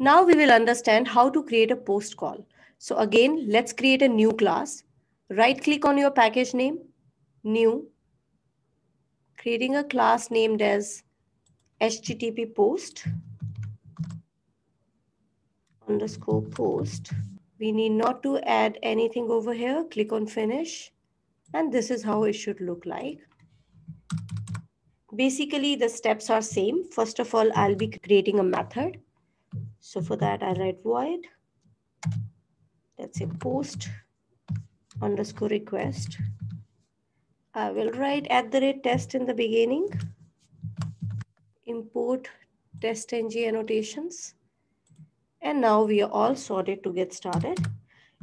Now we will understand how to create a post call. So again, let's create a new class. Right click on your package name, new, creating a class named as HTTP post underscore post. We need not to add anything over here. Click on finish. And this is how it should look like. Basically, the steps are same. First of all, I'll be creating a method so for that, I write void, let's say post underscore request. I will write at the rate test in the beginning, import test ng annotations. And now we are all sorted to get started.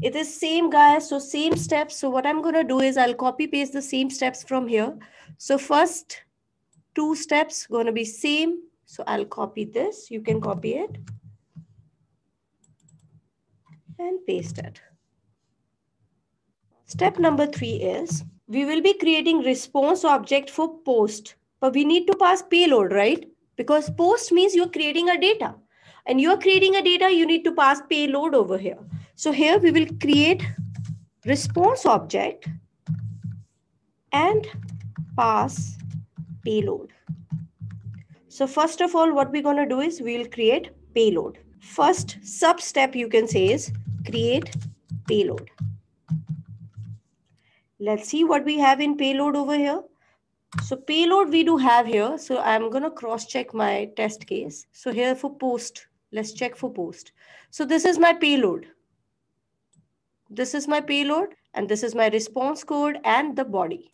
It is same guys, so same steps. So what I'm gonna do is I'll copy paste the same steps from here. So first two steps gonna be same. So I'll copy this, you can copy it and paste it. Step number three is, we will be creating response object for post, but we need to pass payload, right? Because post means you're creating a data and you're creating a data, you need to pass payload over here. So here we will create response object and pass payload. So first of all, what we're going to do is we'll create payload. First sub step you can say is create payload. Let's see what we have in payload over here. So payload we do have here. So I'm going to cross check my test case. So here for post, let's check for post. So this is my payload. This is my payload and this is my response code and the body.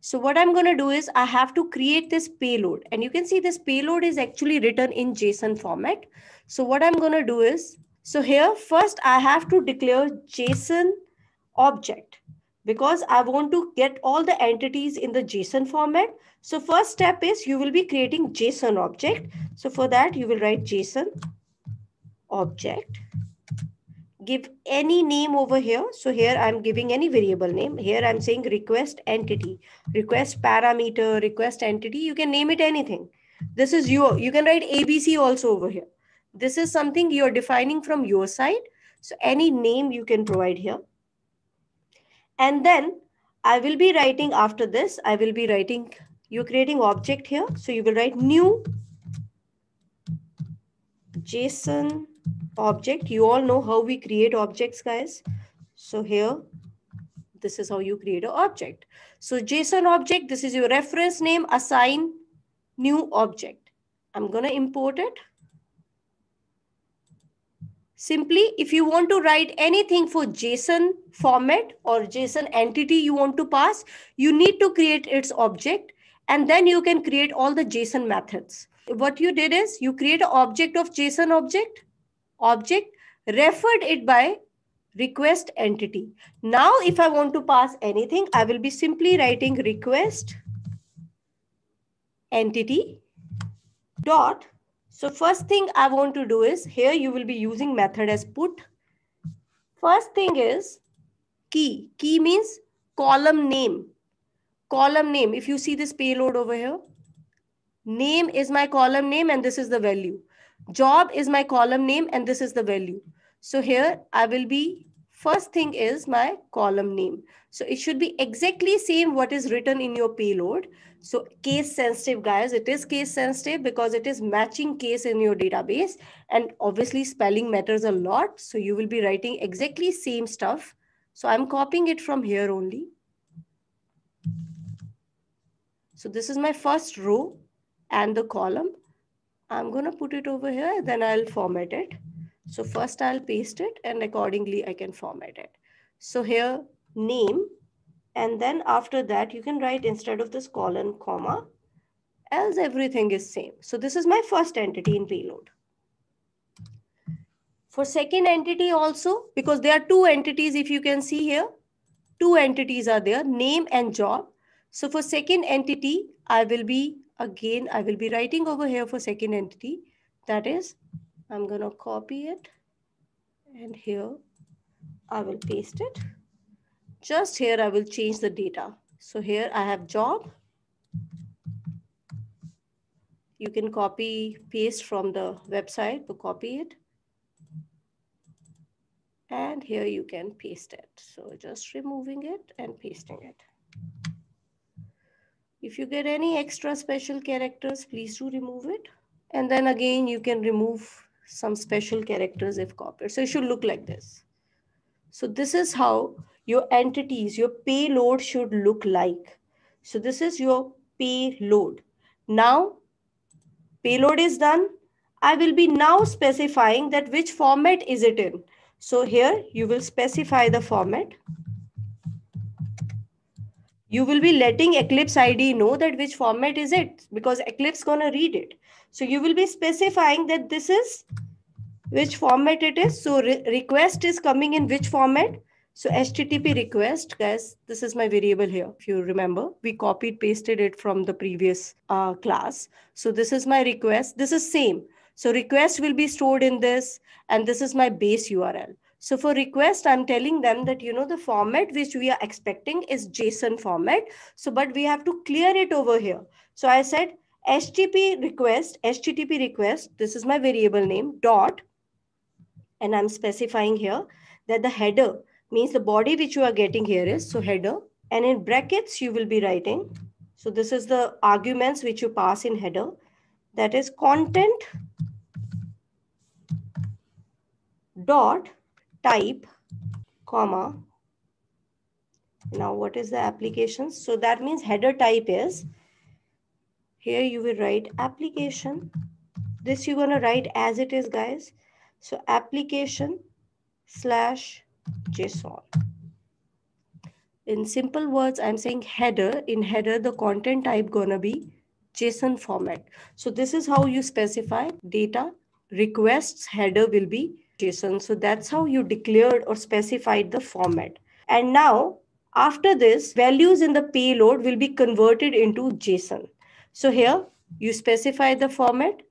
So what I'm going to do is I have to create this payload and you can see this payload is actually written in JSON format. So what I'm going to do is so here first I have to declare JSON object because I want to get all the entities in the JSON format. So first step is you will be creating JSON object. So for that you will write JSON object. Give any name over here. So here I'm giving any variable name. Here I'm saying request entity, request parameter, request entity. You can name it anything. This is your, you can write ABC also over here. This is something you're defining from your side. So any name you can provide here. And then I will be writing after this, I will be writing, you're creating object here. So you will write new JSON object. You all know how we create objects, guys. So here, this is how you create an object. So JSON object, this is your reference name, assign new object. I'm going to import it. Simply, if you want to write anything for JSON format or JSON entity you want to pass, you need to create its object and then you can create all the JSON methods. What you did is you create an object of JSON object, object, referred it by request entity. Now, if I want to pass anything, I will be simply writing request entity dot so first thing I want to do is here you will be using method as put. First thing is key. Key means column name. Column name. If you see this payload over here, name is my column name and this is the value. Job is my column name and this is the value. So here I will be First thing is my column name. So it should be exactly same what is written in your payload. So case sensitive guys, it is case sensitive because it is matching case in your database. And obviously spelling matters a lot. So you will be writing exactly same stuff. So I'm copying it from here only. So this is my first row and the column. I'm going to put it over here, then I'll format it. So first I'll paste it and accordingly I can format it. So here name, and then after that you can write instead of this colon comma, else everything is same. So this is my first entity in payload. For second entity also, because there are two entities, if you can see here, two entities are there, name and job. So for second entity, I will be, again, I will be writing over here for second entity, that is I'm going to copy it and here I will paste it. Just here I will change the data. So here I have job. You can copy, paste from the website, to copy it. And here you can paste it. So just removing it and pasting it. If you get any extra special characters, please do remove it. And then again, you can remove some special characters if copied. So it should look like this. So this is how your entities, your payload should look like. So this is your payload. Now, payload is done. I will be now specifying that which format is it in. So here you will specify the format. You will be letting Eclipse ID know that which format is it because Eclipse gonna read it. So you will be specifying that this is which format it is. So re request is coming in which format? So HTTP request, guys, this is my variable here. If you remember, we copied, pasted it from the previous uh, class. So this is my request. This is same. So request will be stored in this, and this is my base URL. So for request, I'm telling them that, you know, the format which we are expecting is JSON format. So, but we have to clear it over here. So I said, HTTP request, HTTP request, this is my variable name, dot, and I'm specifying here that the header means the body which you are getting here is, so header, and in brackets you will be writing, so this is the arguments which you pass in header, that is content dot type comma. Now what is the application? So that means header type is here you will write application. This you're going to write as it is, guys. So application slash JSON. In simple words, I'm saying header. In header, the content type going to be JSON format. So this is how you specify data requests header will be JSON. So that's how you declared or specified the format. And now after this, values in the payload will be converted into JSON. So here you specify the format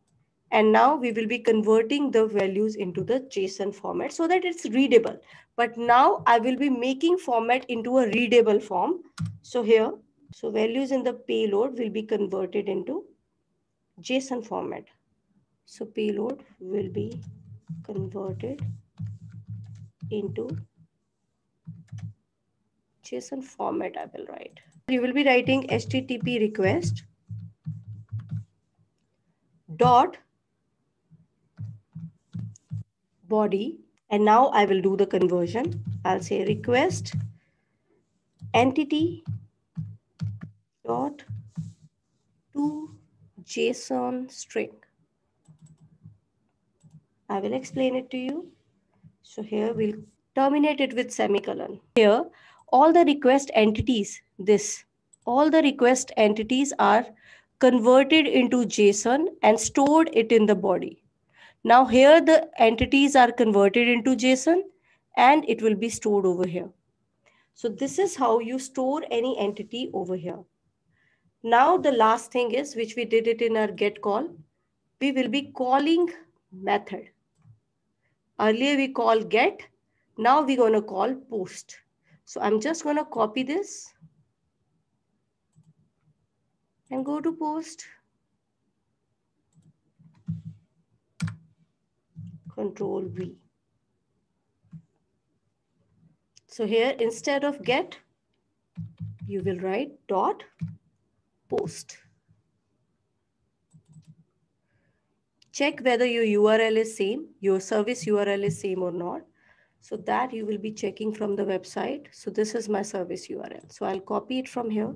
and now we will be converting the values into the JSON format so that it's readable. But now I will be making format into a readable form. So here, so values in the payload will be converted into JSON format. So payload will be converted into JSON format I will write. You will be writing HTTP request dot body and now I will do the conversion. I'll say request entity dot to JSON string. I will explain it to you. So here we'll terminate it with semicolon. Here, all the request entities, this, all the request entities are converted into JSON and stored it in the body. Now here the entities are converted into JSON and it will be stored over here. So this is how you store any entity over here. Now the last thing is, which we did it in our get call, we will be calling method. Earlier we call get, now we're gonna call post. So I'm just gonna copy this and go to post. Control V. So here instead of get, you will write dot post. Check whether your URL is same, your service URL is same or not. So that you will be checking from the website. So this is my service URL. So I'll copy it from here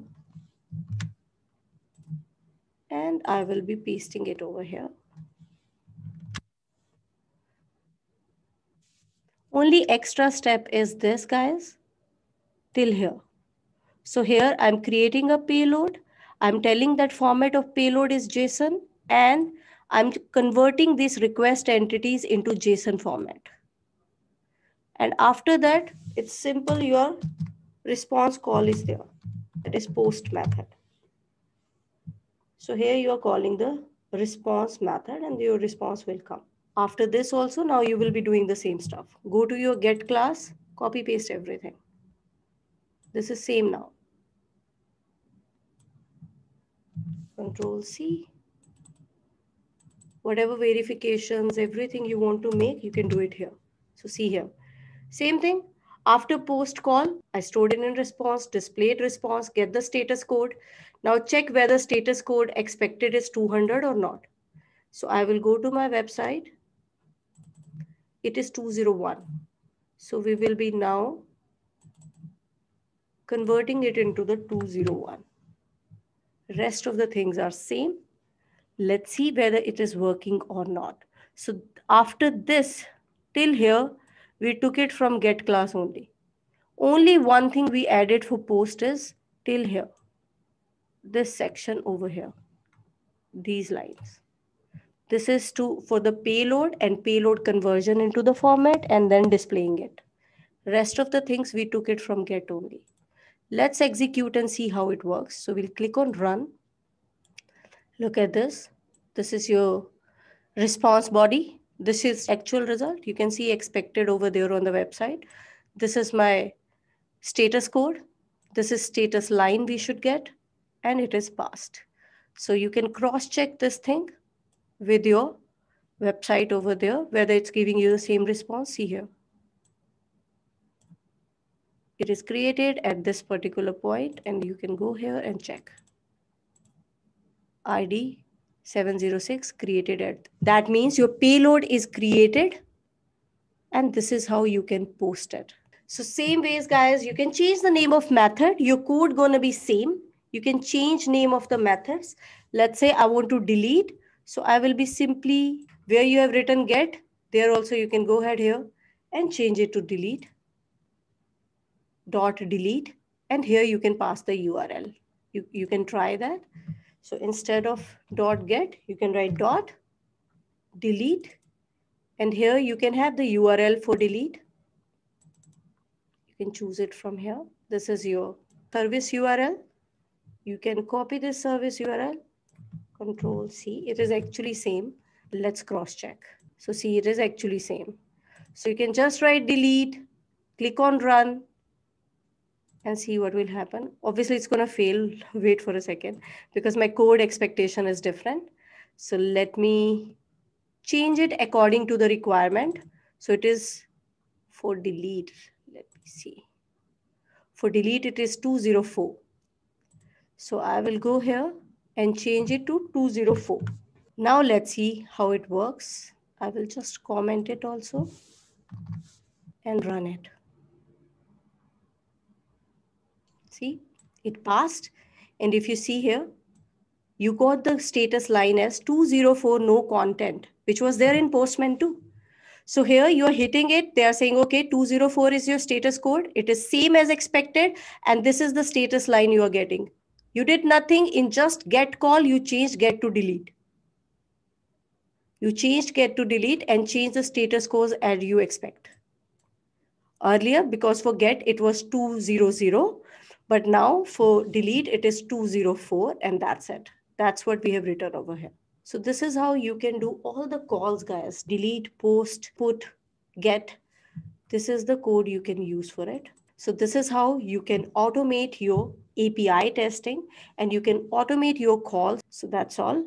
and I will be pasting it over here. Only extra step is this guys, till here. So here I'm creating a payload. I'm telling that format of payload is JSON and I'm converting these request entities into JSON format. And after that, it's simple, your response call is there. That is post method. So here you are calling the response method and your response will come. After this also, now you will be doing the same stuff. Go to your get class, copy paste everything. This is same now. Control C. Whatever verifications, everything you want to make, you can do it here. So see here. Same thing, after post call, I stored it in response, displayed response, get the status code. Now check whether status code expected is 200 or not. So I will go to my website. It is 201. So we will be now converting it into the 201. Rest of the things are same. Let's see whether it is working or not. So after this, till here, we took it from get class only. Only one thing we added for post is till here. This section over here. These lines. This is to for the payload and payload conversion into the format and then displaying it. Rest of the things we took it from get only. Let's execute and see how it works. So we'll click on run. Look at this. This is your response body this is actual result. You can see expected over there on the website. This is my status code. This is status line we should get and it is passed. So you can cross check this thing with your website over there, whether it's giving you the same response. See here. It is created at this particular point and you can go here and check. ID 706 created at that means your payload is created and this is how you can post it so same ways guys you can change the name of method your code gonna be same you can change name of the methods let's say i want to delete so i will be simply where you have written get there also you can go ahead here and change it to delete dot delete and here you can pass the url you, you can try that so instead of dot get, you can write dot delete. And here you can have the URL for delete. You can choose it from here. This is your service URL. You can copy this service URL, control C. It is actually same. Let's cross check. So see, it is actually same. So you can just write delete, click on run, and see what will happen. Obviously, it's going to fail. Wait for a second because my code expectation is different. So let me change it according to the requirement. So it is for delete. Let me see. For delete, it is 204. So I will go here and change it to 204. Now let's see how it works. I will just comment it also and run it. See, it passed. And if you see here, you got the status line as 204 no content, which was there in Postman too. So here you're hitting it. They are saying, okay, 204 is your status code. It is same as expected. And this is the status line you are getting. You did nothing in just get call. You changed get to delete. You changed get to delete and change the status codes as you expect. Earlier, because for get, it was 200. But now for delete, it is 204 and that's it. That's what we have written over here. So this is how you can do all the calls, guys. Delete, post, put, get. This is the code you can use for it. So this is how you can automate your API testing and you can automate your calls. So that's all.